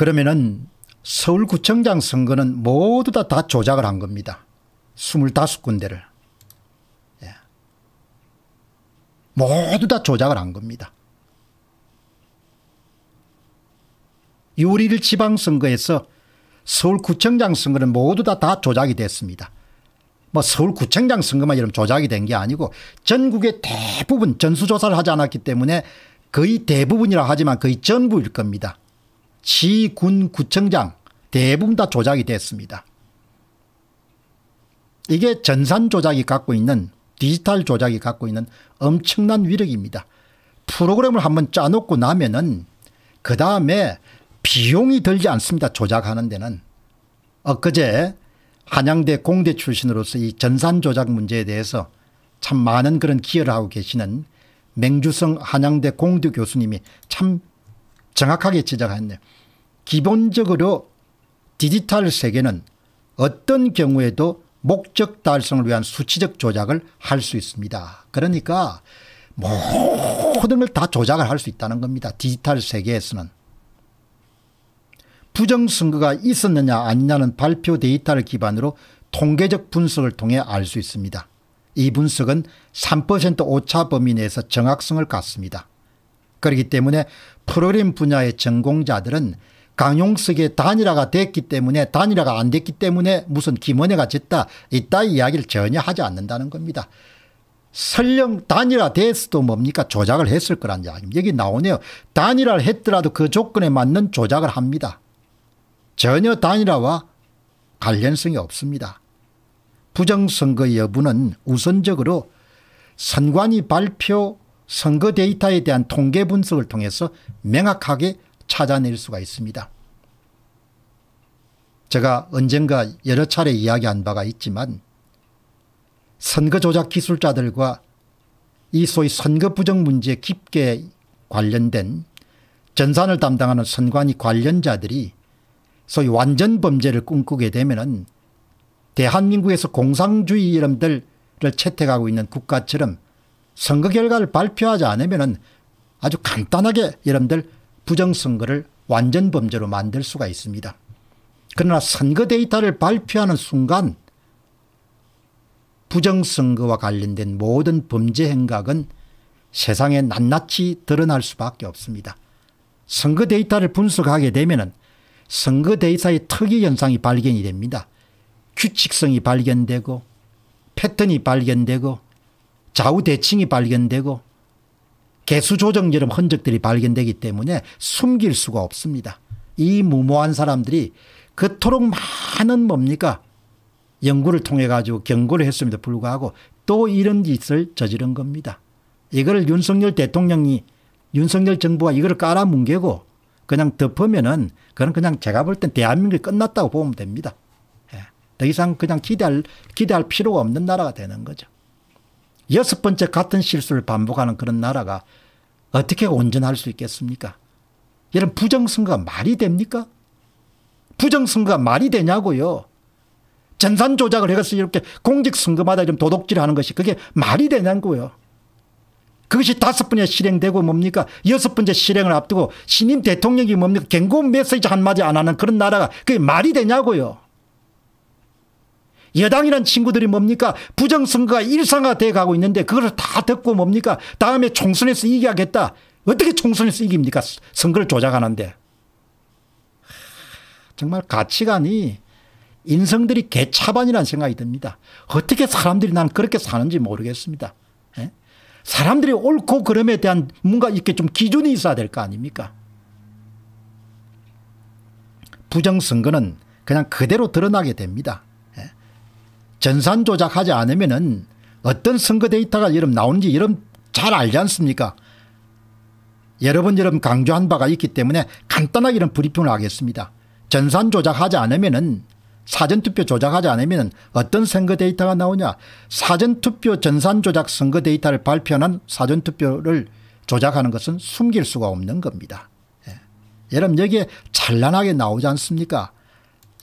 그러면은 서울구청장 선거는 모두 다, 다 조작을 한 겁니다. 25군데를. 예. 모두 다 조작을 한 겁니다. 6월 1일 지방선거에서 서울구청장 선거는 모두 다, 다 조작이 됐습니다. 뭐 서울구청장 선거만 이런 조작이 된 게 아니고 전국의 대부분 전수조사를 하지 않았기 때문에 거의 대부분이라 하지만 거의 전부일 겁니다. 지군 구청장 대부분 다 조작이 됐습니다. 이게 전산 조작이 갖고 있는 디지털 조작이 갖고 있는 엄청난 위력입니다. 프로그램을 한번 짜놓고 나면은 그 다음에 비용이 들지 않습니다. 조작하는 데는. 엊그제 한양대 공대 출신으로서 이 전산 조작 문제에 대해서 참 많은 그런 기여를 하고 계시는 맹주성 한양대 공대 교수님이 참 정확하게 지적했네요. 기본적으로 디지털 세계는 어떤 경우에도 목적 달성을 위한 수치적 조작을 할 수 있습니다. 그러니까 모든 걸 다 조작을 할 수 있다는 겁니다. 디지털 세계에서는. 부정선거가 있었느냐 아니냐는 발표 데이터를 기반으로 통계적 분석을 통해 알 수 있습니다. 이 분석은 3% 오차 범위 내에서 정확성을 갖습니다. 그렇기 때문에 프로그램 분야의 전공자들은 강용석의 단일화가 됐기 때문에 단일화가 안 됐기 때문에 무슨 김원혜가 짓다 이따 이야기를 전혀 하지 않는다는 겁니다. 설령 단일화 됐어도 뭡니까 조작을 했을 거란 이야기입니다. 여기 나오네요. 단일화를 했더라도 그 조건에 맞는 조작을 합니다. 전혀 단일화와 관련성이 없습니다. 부정선거 여부는 우선적으로 선관위 발표 선거 데이터에 대한 통계 분석을 통해서 명확하게 찾아낼 수가 있습니다. 제가 언젠가 여러 차례 이야기한 바가 있지만 선거 조작 기술자들과 이 소위 선거 부정 문제에 깊게 관련된 전산을 담당하는 선관위 관련자들이 소위 완전 범죄를 꿈꾸게 되면 대한민국에서 공산주의 이름들을 채택하고 있는 국가처럼 선거 결과를 발표하지 않으면 아주 간단하게 여러분들 부정선거를 완전 범죄로 만들 수가 있습니다. 그러나 선거 데이터를 발표하는 순간 부정선거와 관련된 모든 범죄 행각은 세상에 낱낱이 드러날 수밖에 없습니다. 선거 데이터를 분석하게 되면 선거 데이터의 특이 현상이 발견이 됩니다. 규칙성이 발견되고 패턴이 발견되고 좌우대칭이 발견되고 개수 조정처럼 흔적들이 발견되기 때문에 숨길 수가 없습니다. 이 무모한 사람들이 그토록 많은 뭡니까 연구를 통해 가지고 경고를 했음에도 불구하고 또 이런 짓을 저지른 겁니다. 이걸 윤석열 대통령이 윤석열 정부가 이걸 깔아뭉개고 그냥 덮으면은 그건 그냥 제가 볼 땐 대한민국이 끝났다고 보면 됩니다. 예. 더 이상 그냥 기대할 기대할 필요가 없는 나라가 되는 거죠. 여섯 번째 같은 실수를 반복하는 그런 나라가 어떻게 온전할 수 있겠습니까? 여러분 부정선거가 말이 됩니까? 부정선거가 말이 되냐고요. 전산 조작을 해서 이렇게 공직선거마다 이 도둑질하는 것이 그게 말이 되냐고요. 그것이 다섯 번에 실행되고 뭡니까? 여섯 번째 실행을 앞두고 신임 대통령이 뭡니까? 경고 메시지 한마디 안 하는 그런 나라가 그게 말이 되냐고요. 여당이란 친구들이 뭡니까 부정선거가 일상화돼 가고 있는데 그걸 다 듣고 뭡니까 다음에 총선에서 이기야겠다 어떻게 총선에서 이깁니까 선거를 조작하는데 정말 가치관이 인성들이 개차반이라는 생각이 듭니다 어떻게 사람들이 난 그렇게 사는지 모르겠습니다 에? 예? 사람들이 옳고 그름에 대한 뭔가 이렇게 좀 기준이 있어야 될 거 아닙니까 부정선거는 그냥 그대로 드러나게 됩니다 전산 조작하지 않으면은 어떤 선거 데이터가 이름 나오는지 이름 잘 알지 않습니까? 여러 번 여러 번 강조한 바가 있기 때문에 간단하게 이런 브리핑을 하겠습니다. 전산 조작하지 않으면은 사전투표 조작하지 않으면 어떤 선거 데이터가 나오냐 사전투표 전산조작 선거 데이터를 발표한 사전투표를 조작하는 것은 숨길 수가 없는 겁니다. 예. 여러분 여기에 찬란하게 나오지 않습니까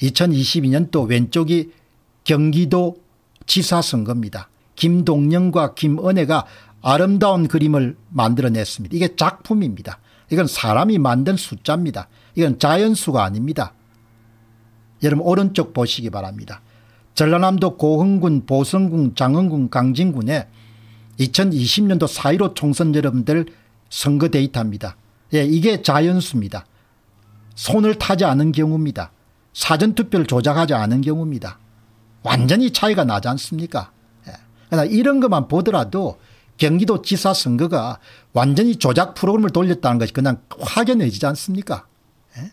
2022년도 왼쪽이 경기도 지사선거입니다. 김동영과 김은혜가 아름다운 그림을 만들어냈습니다. 이게 작품입니다. 이건 사람이 만든 숫자입니다. 이건 자연수가 아닙니다. 여러분 오른쪽 보시기 바랍니다. 전라남도 고흥군 보성군 장흥군 강진군에 2020년도 4.15 총선 여러분들 선거 데이터입니다. 예, 이게 자연수입니다. 손을 타지 않은 경우입니다. 사전투표를 조작하지 않은 경우입니다. 완전히 차이가 나지 않습니까? 그러니까 이런 것만 보더라도 경기도 지사 선거가 완전히 조작 프로그램을 돌렸다는 것이 그냥 확연해지지 않습니까? 예?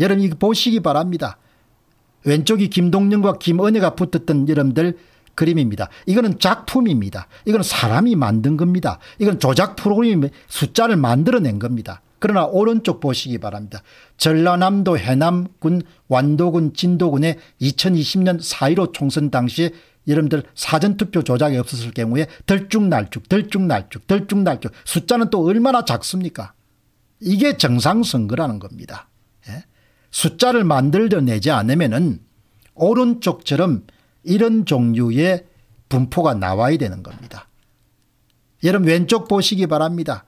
여러분 이거 보시기 바랍니다. 왼쪽이 김동연과 김은혜가 붙었던 여러분들 그림입니다. 이거는 작품입니다. 이건 사람이 만든 겁니다. 이건 조작 프로그램이 숫자를 만들어낸 겁니다. 그러나 오른쪽 보시기 바랍니다. 전라남도 해남군 완도군 진도군의 2020년 4.15 총선 당시에 여러분들 사전투표 조작이 없었을 경우에 덜쭉날쭉 덜쭉날쭉 덜쭉날쭉 숫자는 또 얼마나 작습니까 이게 정상선거라는 겁니다. 예? 숫자를 만들어내지 않으면 은 오른쪽처럼 이런 종류의 분포가 나와야 되는 겁니다. 여러분 왼쪽 보시기 바랍니다.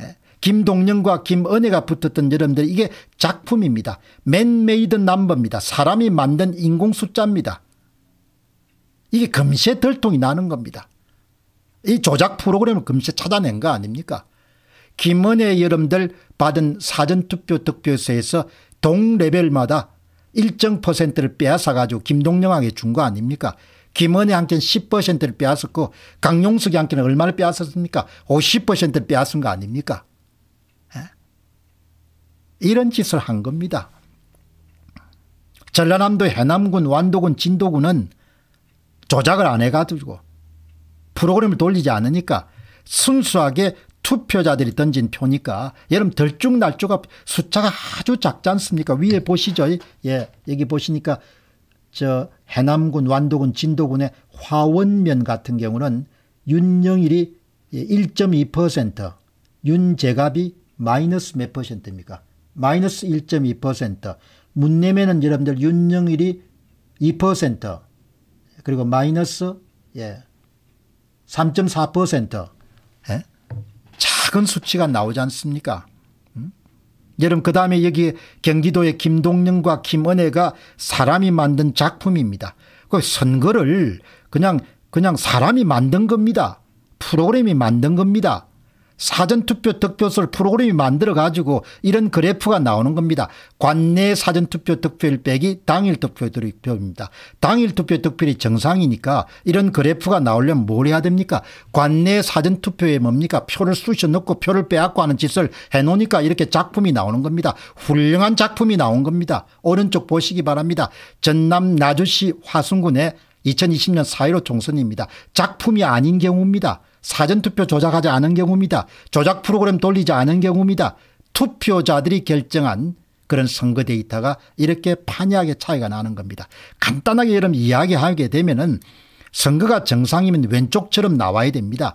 예? 김동영과 김은혜가 붙었던 여러분들 이게 작품입니다. 맨메이드 남버입니다. 사람이 만든 인공 숫자입니다. 이게 금세 들통이 나는 겁니다. 이 조작 프로그램을 금세 찾아낸 거 아닙니까? 김은혜 여러분들 받은 사전투표 득표소에서 동레벨마다 일정 퍼센트를 빼앗아가지고 김동영에게 준 거 아닙니까? 김은혜 한켠 10%를 빼앗았고 강용석이 한켠 얼마를 빼앗았습니까? 50%를 빼앗은 거 아닙니까? 이런 짓을 한 겁니다. 전라남도 해남군 완도군 진도군은 조작을 안 해가지고 프로그램을 돌리지 않으니까 순수하게 투표자들이 던진 표니까 여러 들쭉날쭉가 숫자가 아주 작지 않습니까? 위에 보시죠. 예, 여기 보시니까 저 해남군 완도군 진도군의 화원면 같은 경우는 윤영일이 1.2% 예, 윤재갑이 마이너스 몇 퍼센트입니까? 마이너스 1.2%, 문내면은 여러분들 윤영일이 2%, 그리고 마이너스 예, 3.4% 예? 작은 수치가 나오지 않습니까? 음? 여러분 그 다음에 여기 경기도의 김동영과 김은혜가 사람이 만든 작품입니다. 그 선거를 그냥 그냥 사람이 만든 겁니다. 프로그램이 만든 겁니다. 사전투표 득표수를 프로그램이 만들어 가지고 이런 그래프가 나오는 겁니다. 관내 사전투표 득표율 빼기 당일 투표 득표입니다. 당일 투표 득표율이 정상이니까 이런 그래프가 나오려면 뭘 해야 됩니까 관내 사전투표에 뭡니까 표를 쑤셔 넣고 표를 빼앗고 하는 짓을 해놓으니까 이렇게 작품이 나오는 겁니다. 훌륭한 작품이 나온 겁니다. 오른쪽 보시기 바랍니다. 전남 나주시 화순군의 2020년 4.15 총선입니다. 작품이 아닌 경우입니다. 사전투표 조작하지 않은 경우입니다. 조작 프로그램 돌리지 않은 경우입니다. 투표자들이 결정한 그런 선거 데이터가 이렇게 판이하게 차이가 나는 겁니다. 간단하게 여러분 이야기하게 되면 은 선거가 정상이면 왼쪽처럼 나와야 됩니다.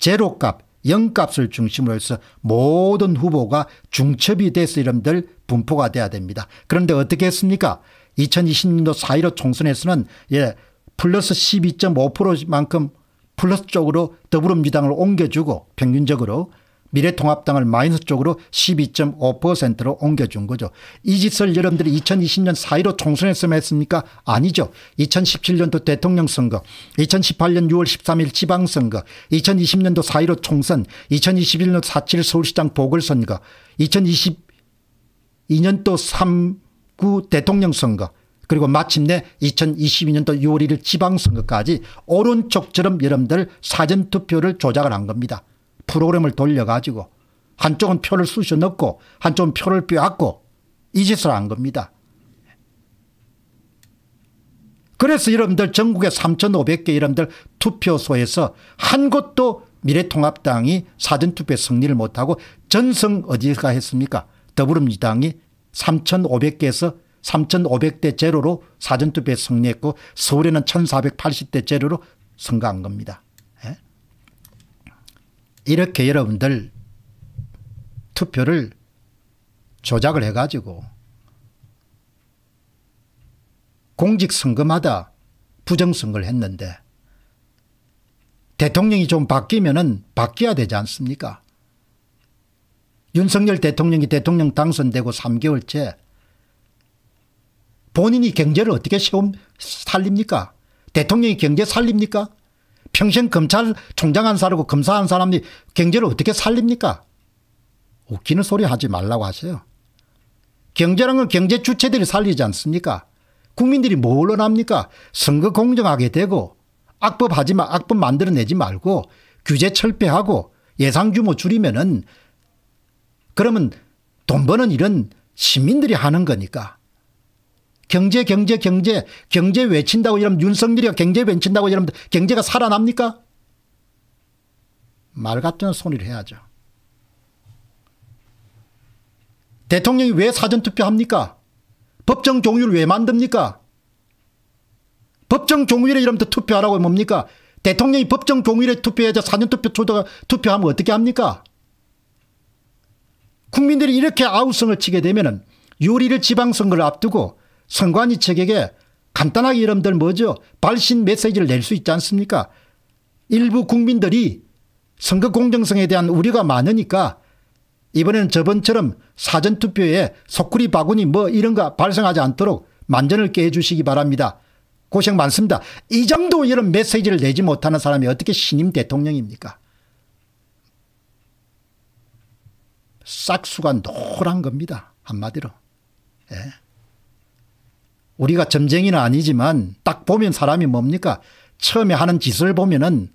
제로값, 영값을 중심으로 해서 모든 후보가 중첩이 돼서 여러분들 분포가 돼야 됩니다. 그런데 어떻게 했습니까? 2020년도 4.15 총선에서는 예, 플러스 12.5%만큼 플러스 쪽으로 더불어민주당을 옮겨주고 평균적으로 미래통합당을 마이너스 쪽으로 12.5%로 옮겨준 거죠. 이 짓을 여러분들이 2020년 4.15 총선에서 했습니까? 아니죠. 2017년도 대통령 선거, 2018년 6월 13일 지방선거, 2020년도 4.15 총선, 2021년 4.7 서울시장 보궐선거, 2022년도 3구 대통령 선거, 그리고 마침내 2022년도 6월 1일 지방선거까지 오른쪽처럼 여러분들 사전투표를 조작을 한 겁니다. 프로그램을 돌려가지고 한쪽은 표를 쑤셔 넣고 한쪽은 표를 빼앗고 이 짓을 한 겁니다. 그래서 여러분들 전국의 3,500개 여러분들 투표소에서 한 곳도 미래통합당이 사전투표에 승리를 못하고 전성 어디가 했습니까? 더불어민주당이 3,500개에서 3,500대 제로로 사전투표에 승리했고 서울에는 1,480대 제로로 선거한 겁니다. 예? 이렇게 여러분들 투표를 조작을 해가지고 공직선거마다 부정선거를 했는데 대통령이 좀 바뀌면은 바뀌어야 되지 않습니까? 윤석열 대통령이 대통령 당선되고 3개월째 본인이 경제를 어떻게 세움 살립니까? 대통령이 경제 살립니까? 평생 검찰총장 한 사람이고 검사 한 사람이 경제를 어떻게 살립니까? 웃기는 소리 하지 말라고 하세요. 경제란 건 경제 주체들이 살리지 않습니까? 국민들이 뭘원합니까 선거 공정하게 되고 악법 하지 마, 악법 만들어내지 말고 규제 철폐하고 예상 규모 줄이면은 그러면 돈 버는 일은 시민들이 하는 거니까 경제 경제 경제 경제 외친다고 이러면 윤석열이가 경제 외친다고 이러면 경제가 살아납니까? 말 같은 소리를 해야죠. 대통령이 왜 사전투표합니까? 법정 종유를왜 만듭니까? 법정 종일에 이러면 투표하라고 뭡니까? 대통령이 법정 종일에 투표해서 사전투표 초도가 투표하면 어떻게 합니까? 국민들이 이렇게 아우성을 치게 되면 은 요리를 지방선거를 앞두고 선관위 측에게 간단하게 여러분들 뭐죠? 발신 메시지를 낼 수 있지 않습니까? 일부 국민들이 선거 공정성에 대한 우려가 많으니까 이번에는 저번처럼 사전투표에 소쿠리 바구니 뭐 이런 거 발생하지 않도록 만전을 깨해 주시기 바랍니다. 고생 많습니다. 이 정도 이런 메시지를 내지 못하는 사람이 어떻게 신임 대통령입니까? 싹수가 노란 겁니다. 한마디로. 예. 우리가 점쟁이는 아니지만 딱 보면 사람이 뭡니까 처음에 하는 짓을 보면은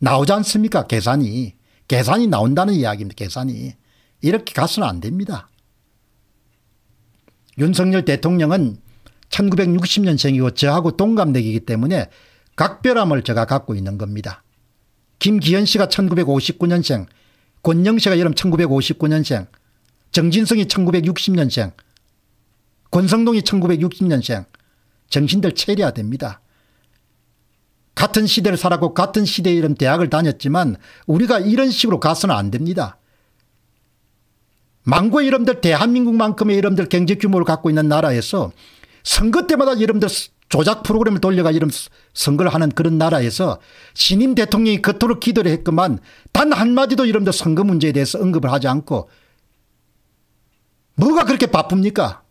나오지 않습니까 계산이 계산이 나온다는 이야기입니다 계산이 이렇게 가서는 안 됩니다 윤석열 대통령은 1960년생이고 저하고 동갑내기이기 때문에 각별함을 제가 갖고 있는 겁니다 김기현 씨가 1959년생 권영 씨가 여름 1959년생 정진성이 1960년생 권성동이 1960년생 정신들 체리야 됩니다. 같은 시대를 살았고 같은 시대에 이런 대학을 다녔지만 우리가 이런 식으로 가서는 안 됩니다. 망고의 이름들 대한민국만큼의 이름들 경제 규모를 갖고 있는 나라에서 선거 때마다 이름들 조작 프로그램을 돌려가 이름 선거를 하는 그런 나라에서 신임 대통령이 겉으로 기도를 했건만 단 한마디도 이름들 선거 문제에 대해서 언급을 하지 않고 뭐가 그렇게 바쁩니까?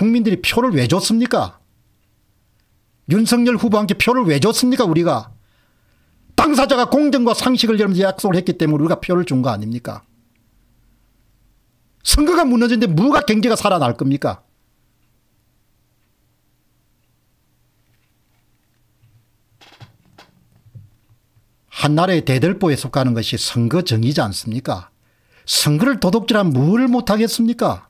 국민들이 표를 왜 줬습니까? 윤석열 후보한테 표를 왜 줬습니까 우리가? 당사자가 공정과 상식을 열면서 약속을 했기 때문에 우리가 표를 준 거 아닙니까? 선거가 무너진데 무가 경제가 살아날 겁니까? 한나라의 대들보에 속하는 것이 선거 정의지 않습니까? 선거를 도둑질한 무 못하겠습니까?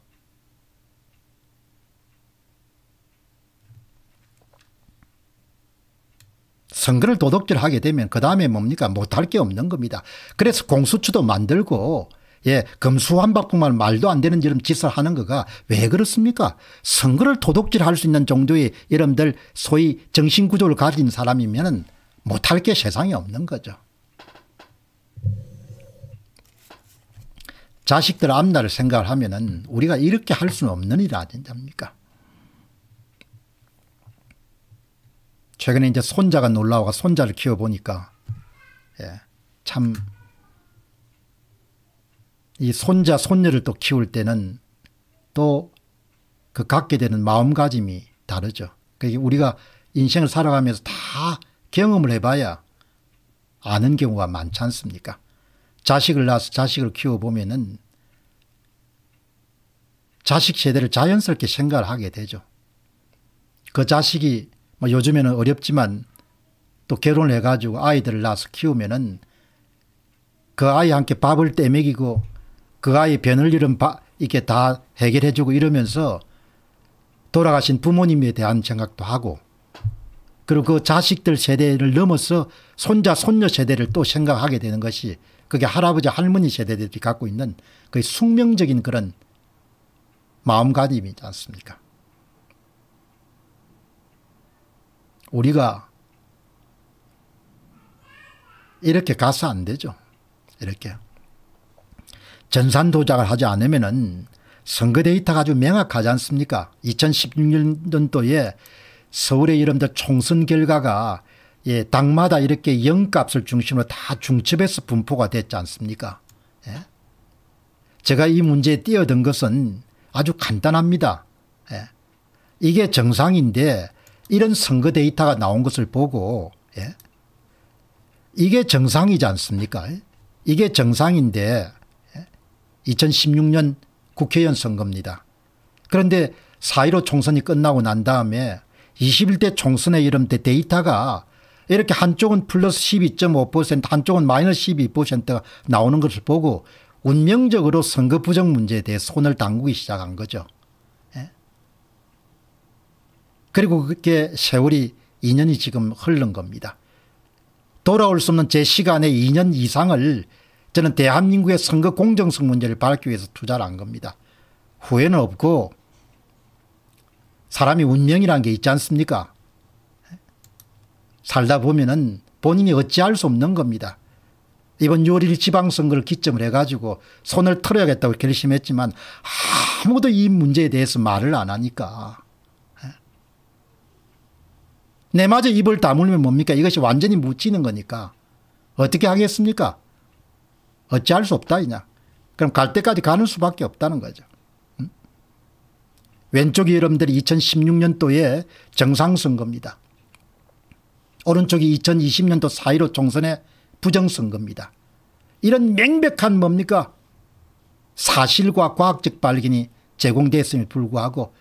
선거를 도덕질하게 되면 그 다음에 뭡니까 못할 게 없는 겁니다. 그래서 공수처도 만들고 예, 금수한박뿐만 말도 안 되는 이런 짓을 하는 거가 왜 그렇습니까? 선거를 도덕질할 수 있는 정도의 여러분들 소위 정신구조를 가진 사람이면 못할 게 세상에 없는 거죠. 자식들 앞날을 생각을 하면은 우리가 이렇게 할 수는 없는 일 아닙니까? 최근에 이제 손자가 놀라워가 손자를 키워보니까 예, 참이 손자 손녀를 또 키울 때는 또 그 갖게 되는 마음가짐이 다르죠. 그게 우리가 인생을 살아가면서 다 경험을 해봐야 아는 경우가 많지 않습니까? 자식을 낳아서 자식을 키워보면은 자식 세대를 자연스럽게 생각을 하게 되죠. 그 자식이 뭐 요즘에는 어렵지만 또 결혼을 해가지고 아이들을 낳아서 키우면은 그 아이와 함께 밥을 떼먹이고 그 아이 변을 잃은 바, 이렇게 다 해결해주고 이러면서 돌아가신 부모님에 대한 생각도 하고 그리고 그 자식들 세대를 넘어서 손자 손녀 세대를 또 생각하게 되는 것이 그게 할아버지 할머니 세대들이 갖고 있는 그 숙명적인 그런 마음가짐이지 않습니까 우리가 이렇게 가서 안 되죠. 이렇게. 전산 도작을 하지 않으면은 선거 데이터가 아주 명확하지 않습니까? 2016년도에 서울의 이름들 총선 결과가 예, 당마다 이렇게 영값을 중심으로 다 중첩해서 분포가 됐지 않습니까? 예? 제가 이 문제에 뛰어든 것은 아주 간단합니다. 예? 이게 정상인데 이런 선거 데이터가 나온 것을 보고 예? 이게 정상이지 않습니까? 이게 정상인데 2016년 예? 국회의원 선거입니다. 그런데 4.15 총선이 끝나고 난 다음에 21대 총선의 이런 데이터가 이렇게 한쪽은 플러스 12.5% 한쪽은 마이너스 12%가 나오는 것을 보고 운명적으로 선거 부정 문제에 대해 손을 담그기 시작한 거죠. 그리고 그게 세월이 2년이 지금 흘른 겁니다. 돌아올 수 없는 제 시간의 2년 이상을 저는 대한민국의 선거 공정성 문제를 밝기 위해서 투자를 한 겁니다. 후회는 없고 사람이 운명이라는 게 있지 않습니까? 살다 보면은 본인이 어찌할 수 없는 겁니다. 이번 6월 1일 지방선거를 기점을 해가지고 손을 털어야겠다고 결심했지만 아무도 이 문제에 대해서 말을 안 하니까 내마저 입을 다물면 뭡니까? 이것이 완전히 묻히는 거니까. 어떻게 하겠습니까? 어찌할 수 없다, 이냐. 그럼 갈 때까지 가는 수밖에 없다는 거죠. 음? 왼쪽이 여러분들이 2016년도에 정상선거입니다. 오른쪽이 2020년도 4.15 총선의 부정선거입니다. 이런 명백한 뭡니까? 사실과 과학적 발견이 제공됐음에 불구하고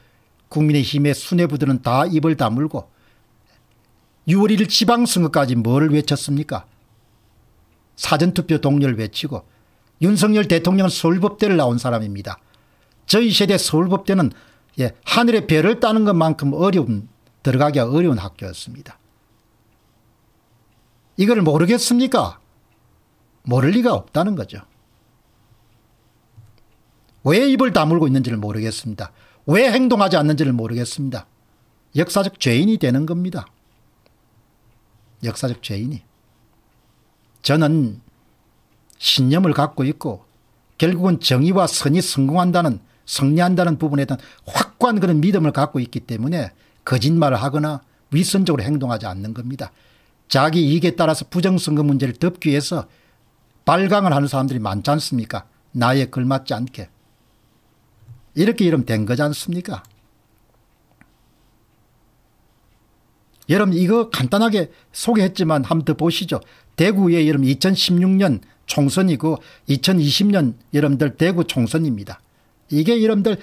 국민의힘의 수뇌부들은 다 입을 다물고 6월 1일 지방선거까지 뭘 외쳤습니까? 사전투표 동료를 외치고 윤석열 대통령은 서울법대를 나온 사람입니다. 저희 세대 서울법대는 예, 하늘의 별을 따는 것만큼 어려운 들어가기가 어려운 학교였습니다. 이걸 모르겠습니까? 모를 리가 없다는 거죠. 왜 입을 다물고 있는지를 모르겠습니다. 왜 행동하지 않는지를 모르겠습니다. 역사적 죄인이 되는 겁니다. 역사적 죄인이. 저는 신념을 갖고 있고 결국은 정의와 선이 성공한다는 성리한다는 부분에 대한 확고한 그런 믿음을 갖고 있기 때문에 거짓말을 하거나 위선적으로 행동하지 않는 겁니다. 자기 이익에 따라서 부정선거 문제를 덮기 위해서 발광을 하는 사람들이 많지 않습니까? 나에 걸맞지 않게. 이렇게 이름 된 거지 않습니까? 여러분 이거 간단하게 소개했지만 한번 더 보시죠. 대구의 여러분 2016년 총선이고 2020년 여러분들 대구 총선입니다. 이게 여러분들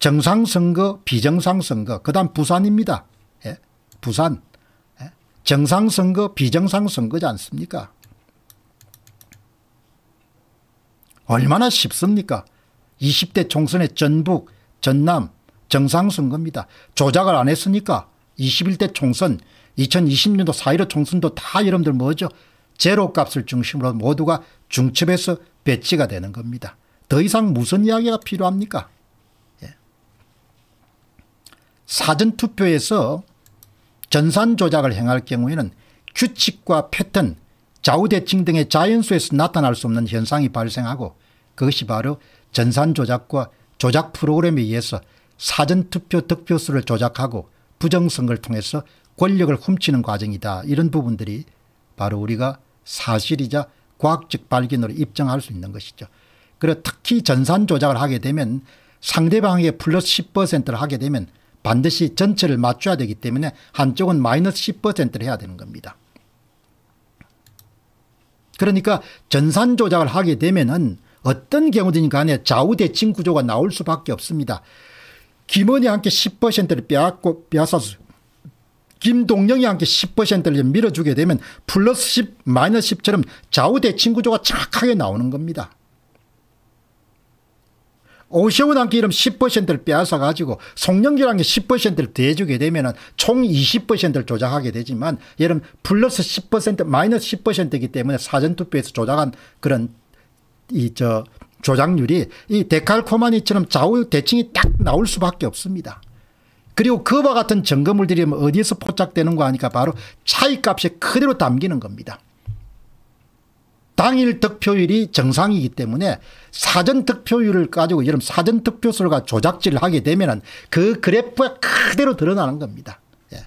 정상선거 비정상선거 그 다음 부산입니다. 예? 부산 예? 정상선거 비정상선거지 않습니까 얼마나 쉽습니까 20대 총선의 전북 전남 정상선거입니다. 조작을 안 했으니까 21대 총선 2020년도 4.15 총선도 다 여러분들 뭐죠? 제로 값을 중심으로 모두가 중첩해서 배치가 되는 겁니다. 더 이상 무슨 이야기가 필요합니까? 예. 사전투표에서 전산 조작을 행할 경우에는 규칙과 패턴, 좌우대칭 등의 자연수에서 나타날 수 없는 현상이 발생하고 그것이 바로 전산 조작과 조작 프로그램에 의해서 사전투표 득표수를 조작하고 부정선거를 통해서 권력을 훔치는 과정이다. 이런 부분들이 바로 우리가 사실이자 과학적 발견으로 입증할 수 있는 것이죠. 그리고 특히 전산 조작을 하게 되면 상대방에게 플러스 10%를 하게 되면 반드시 전체를 맞춰야 되기 때문에 한쪽은 마이너스 10%를 해야 되는 겁니다. 그러니까 전산 조작을 하게 되면 은 어떤 경우든 간에 좌우대칭 구조가 나올 수밖에 없습니다. 김원희 함께 10%를 빼앗고 빼앗아서 김동영이 함께 10%를 밀어주게 되면 플러스 10 마이너스 10처럼 좌우대친 구조가 착하게 나오는 겁니다. 오세훈 함께 이름 10%를 빼앗아 가지고 송영길 함게 10%를 대주게 되면 총 20%를 조작하게 되지만 여러분 플러스 10% 마이너스 10%이기 때문에 사전투표에서 조작한 그런 이저 조작률이 이 데칼코마니처럼 좌우 대칭이 딱 나올 수밖에 없습니다. 그리고 그와 같은 증거물들이 뭐 어디에서 포착되는 거 하니까 바로 차이값에 그대로 담기는 겁니다. 당일 득표율이 정상이기 때문에 사전 득표율을 가지고 여름 사전 득표수가 조작질을 하게 되면 그 그래프가 그대로 드러나는 겁니다. 예.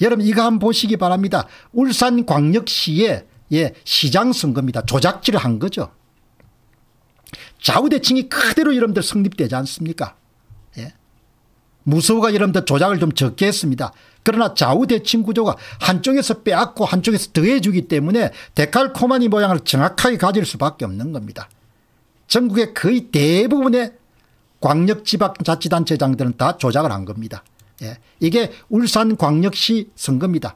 여러분 이거 한번 보시기 바랍니다. 울산광역시에 예, 시장 선거입니다. 조작질을 한 거죠. 좌우대칭이 그대로 여러분들 성립되지 않습니까? 예. 무소가 여러분들 조작을 좀 적게 했습니다. 그러나 좌우대칭 구조가 한쪽에서 빼앗고 한쪽에서 더해주기 때문에 데칼코마니 모양을 정확하게 가질 수밖에 없는 겁니다. 전국의 거의 대부분의 광역지방자치단체장들은 다 조작을 한 겁니다. 예. 이게 울산광역시 선거입니다.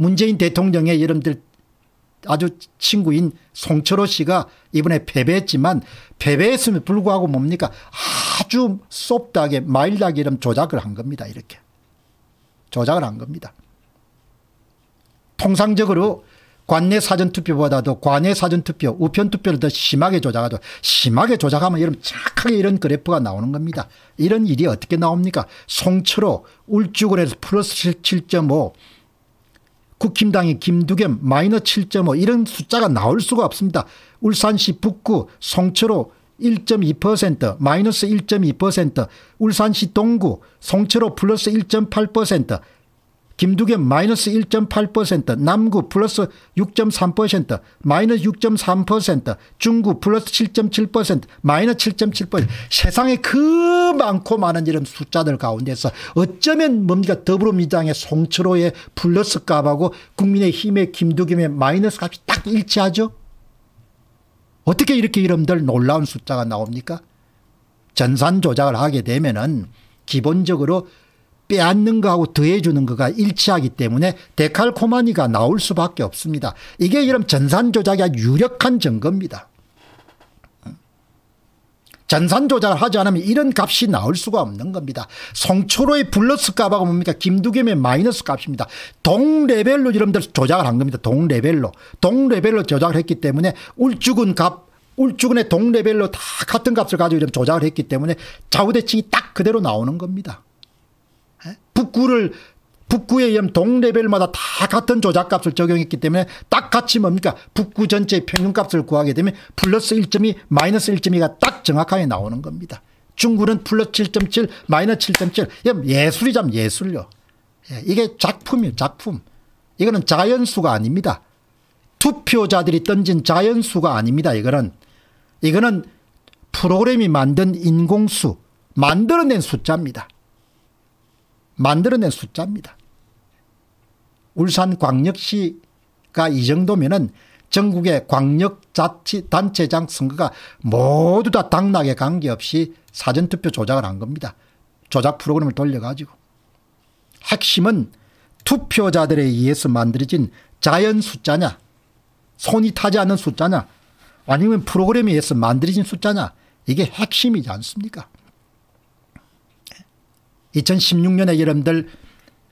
문재인 대통령의 여러분들 아주 친구인 송철호 씨가 이번에 패배했지만 패배했음에 불구하고 뭡니까 아주 솝다하게 마일드하게 이런 조작을 한 겁니다 이렇게 조작을 한 겁니다 통상적으로 관내 사전투표보다도 관내 사전투표 우편투표를 더 심하게 조작하죠 심하게 조작하면 이런 착하게 이런 그래프가 나오는 겁니다 이런 일이 어떻게 나옵니까 송철호 울주군에서 플러스 7.5 국힘당의 김두겸 마이너 7.5 이런 숫자가 나올 수가 없습니다. 울산시 북구 송철호 1.2% 마이너스 1.2% 울산시 동구 송철호 플러스 1.8% 김두겸 마이너스 1.8% 남구 플러스 6.3% 마이너스 6.3% 중구 플러스 7.7% 마이너스 7.7% 세상에 그 많고 많은 이런 숫자들 가운데서 어쩌면 뭡니까 더불어민주당의 송철호의 플러스 값하고 국민의힘의 김두겸의 마이너스 값이 딱 일치하죠. 어떻게 이렇게 이름들 놀라운 숫자가 나옵니까? 전산 조작을 하게 되면은 기본적으로 빼앗는 거하고 더해주는 거가 일치하기 때문에 데칼코마니가 나올 수밖에 없습니다. 이게 이런 전산조작의 유력한 증거입니다. 전산조작을 하지 않으면 이런 값이 나올 수가 없는 겁니다. 송초로의 플러스 값하고 뭡니까? 김두겸의 마이너스 값입니다. 동레벨로 여러분들 조작을 한 겁니다. 동레벨로. 동레벨로 조작을 했기 때문에 울주군 값, 울주군의 동레벨로 다 같은 값을 가지고 이런 조작을 했기 때문에 좌우대칭이 딱 그대로 나오는 겁니다. 북구를 북구에 의하면 동레벨마다 다 같은 조작값을 적용했기 때문에 딱 같이 뭡니까 북구 전체의 평균값을 구하게 되면 플러스 1.2 마이너스 1.2가 딱 정확하게 나오는 겁니다. 중구는 플러스 7.7 마이너스 7.7예술이자면 예술요. 예, 이게 작품이에요 작품. 이거는 자연수가 아닙니다. 투표자들이 던진 자연수가 아닙니다. 이거는 이거는 프로그램이 만든 인공수 만들어낸 숫자입니다. 만들어낸 숫자입니다. 울산 광역시가 이 정도면은 전국의 광역자치단체장 선거가 모두 다 당락에 관계없이 사전투표 조작을 한 겁니다. 조작 프로그램을 돌려가지고. 핵심은 투표자들에 의해서 만들어진 자연 숫자냐 손이 타지 않는 숫자냐 아니면 프로그램에 의해서 만들어진 숫자냐 이게 핵심이지 않습니까 2016년에 여러분들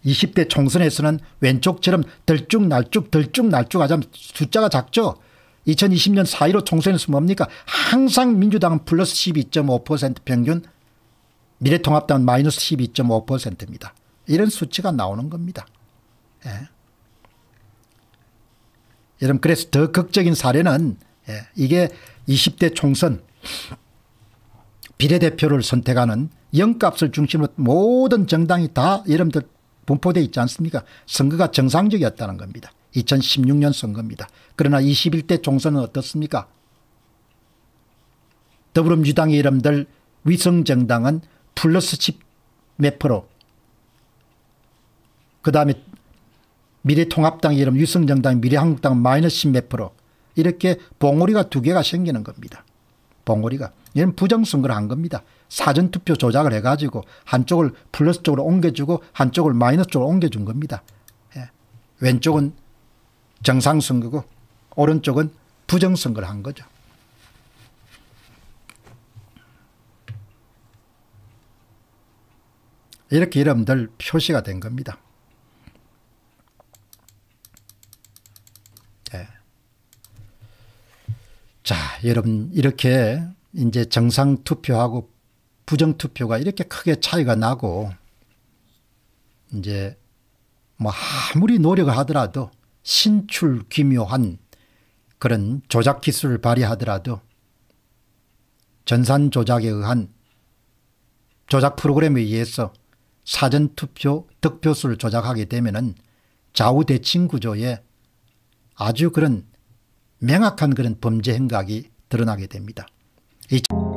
20대 총선에서는 왼쪽처럼 들쭉날쭉 들쭉날쭉 하자면 숫자가 작죠. 2020년 4.15 총선에서 뭡니까? 항상 민주당은 플러스 12.5% 평균 미래통합당은 마이너스 12.5%입니다. 이런 수치가 나오는 겁니다. 예. 여러분 그래서 더 극적인 사례는 예. 이게 20대 총선 비례대표를 선택하는 영값을 중심으로 모든 정당이 다 여러분들 분포되어 있지 않습니까 선거가 정상적이었다는 겁니다. 2016년 선거입니다. 그러나 21대 총선은 어떻습니까 더불어민주당의 여러분들 위성정당은 플러스 10 몇 프로 그 다음에 미래통합당 여러분 위성정당 미래한국당 마이너스 10 몇 프로 이렇게 봉오리가 두 개가 생기는 겁니다. 봉오리가. 얘는 부정선거를 한 겁니다. 사전투표 조작을 해가지고 한쪽을 플러스 쪽으로 옮겨주고 한쪽을 마이너스 쪽으로 옮겨준 겁니다. 예. 왼쪽은 정상선거고 오른쪽은 부정선거를 한 거죠. 이렇게 여러분들 표시가 된 겁니다. 예. 자, 여러분 이렇게 이제 정상 투표하고 부정 투표가 이렇게 크게 차이가 나고 이제 뭐 아무리 노력을 하더라도 신출 기묘한 그런 조작 기술을 발휘하더라도 전산 조작에 의한 조작 프로그램에 의해서 사전투표 득표수를 조작하게 되면 좌우대칭 구조에 아주 그런 명확한 그런 범죄 행각이 드러나게 됩니다. И...